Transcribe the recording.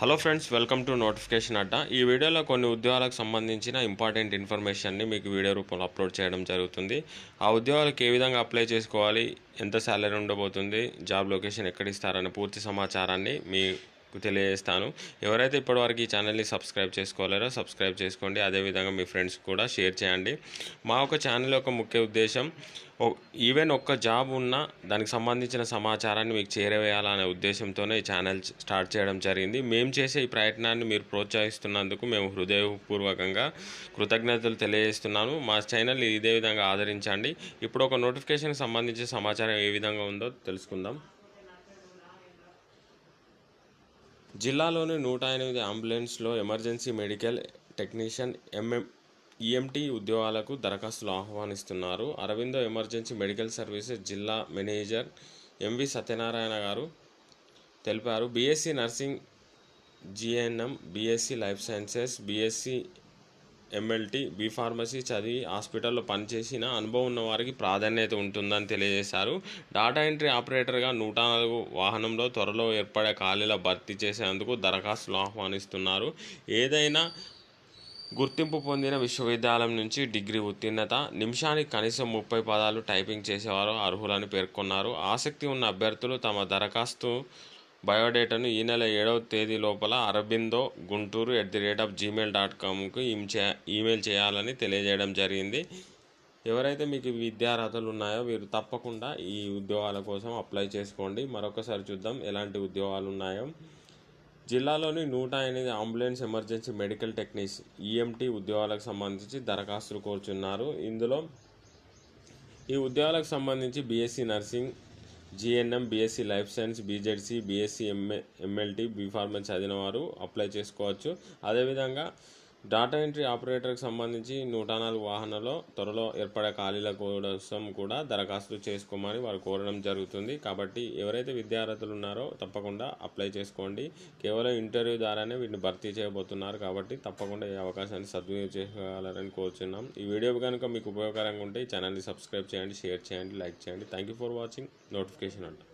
hello friends welcome to notification అడ్డ ఈ వీడియోలో కొన్ని ఉద్యోగాలకు సంబంధించిన ఇంపార్టెంట్ ఇన్ఫర్మేషన్ని మీకు వీడియో రూపంలో అప్లోడ్ చేయడం జరుగుతుంది ఆ ఉద్యోగాలకు ఏ విధంగా అప్లై చేసుకోవాలి ఎంత శాలరీ ఉండబోతుంది జాబ్ లొకేషన్ ఎక్కడ ఇస్తారనే పూర్తి సమాచారాన్ని మీ తెలియజేస్తాను ఎవరైతే ఇప్పటివరకు ఈ ఛానల్ని సబ్స్క్రైబ్ చేసుకోలేరో సబ్స్క్రైబ్ చేసుకోండి అదేవిధంగా మీ ఫ్రెండ్స్ కూడా షేర్ చేయండి మా ఒక ఛానల్ యొక్క ముఖ్య ఉద్దేశం ఈవెన్ ఒక్క జాబ్ ఉన్నా దానికి సంబంధించిన సమాచారాన్ని మీకు చేరవేయాలనే ఉద్దేశంతోనే ఈ ఛానల్ స్టార్ట్ చేయడం జరిగింది మేము చేసే ఈ ప్రయత్నాన్ని మీరు ప్రోత్సహిస్తున్నందుకు మేము హృదయపూర్వకంగా కృతజ్ఞతలు తెలియజేస్తున్నాము మా ఛానల్ ఇదే విధంగా ఆదరించండి ఇప్పుడు ఒక నోటిఫికేషన్ సంబంధించిన సమాచారం ఏ విధంగా ఉందో తెలుసుకుందాం జిల్లాలోని నూట ఎనిమిది అంబులెన్స్లో ఎమర్జెన్సీ మెడికల్ టెక్నీషియన్ ఎంఎం ఈఎంటీ ఉద్యోగాలకు దరఖాస్తులు ఆహ్వానిస్తున్నారు అరవిందో ఎమర్జెన్సీ మెడికల్ సర్వీసెస్ జిల్లా మేనేజర్ ఎంవి సత్యనారాయణ గారు తెలిపారు BSc nursing GNM BSc life sciences BSc MLT B pharmacy చదివి హాస్పిటల్లో పనిచేసిన అనుభవం ఉన్న వారికి ప్రాధాన్యత ఉంటుందని తెలియజేశారు డాటా ఎంట్రీ ఆపరేటర్గా నూట నాలుగు వాహనంలో త్వరలో ఏర్పడే ఖాళీల భర్తీ చేసేందుకు దరఖాస్తులు ఆహ్వానిస్తున్నారు ఏదైనా గుర్తింపు పొందిన విశ్వవిద్యాలయం నుంచి డిగ్రీ ఉత్తీర్ణత నిమిషానికి కనీసం ముప్పై పదాలు టైపింగ్ చేసేవారు అర్హులని పేర్కొన్నారు ఆసక్తి ఉన్న అభ్యర్థులు తమ దరఖాస్తు బయోడేటాను ఈ నెల ఏడవ తేదీ లోపల Aurobindo Guntur at the rate of Gmail dot కామ్కు ఈమెయిల్ చేయాలని తెలియజేయడం జరిగింది ఎవరైతే మీకు విద్యార్హతలు ఉన్నాయో మీరు తప్పకుండా ఈ ఉద్యోగాల కోసం అప్లై చేసుకోండి మరొకసారి చూద్దాం ఎలాంటి ఉద్యోగాలు ఉన్నాయో జిల్లాలోని నూట ఎనిమిది ambulance emergency medical technician EMT ఉద్యోగాలకు సంబంధించి దరఖాస్తులు కోరుచున్నారు ఇందులో ఈ ఉద్యోగాలకు సంబంధించి BSc nursing GNM BSc life science BZC BSc MA MLT B pharmacy చదివిన వారు అప్లై చేసుకోవచ్చు అదేవిధంగా డేటా ఎంట్రీ ఆపరేటర్కి సంబంధించి నూట నాలుగు వాహనాల్లో త్వరలో ఏర్పడే ఖాళీల కోసం కూడా దరఖాస్తు చేసుకోమని వారు కోరడం జరుగుతుంది కాబట్టి ఎవరైతే విద్యార్థులు ఉన్నారో తప్పకుండా అప్లై చేసుకోండి కేవలం ఇంటర్వ్యూ ద్వారానే వీటిని భర్తీ చేయబోతున్నారు కాబట్టి తప్పకుండా ఈ అవకాశాన్ని సద్వినియోగం చేసుకోవాలని కోరుచున్నాం ఈ వీడియో కనుక మీకు ఉపయోగకరంగా ఉంటే ఛానల్ని సబ్స్క్రైబ్ చేయండి షేర్ చేయండి లైక్ చేయండి thank you for watching notification అంట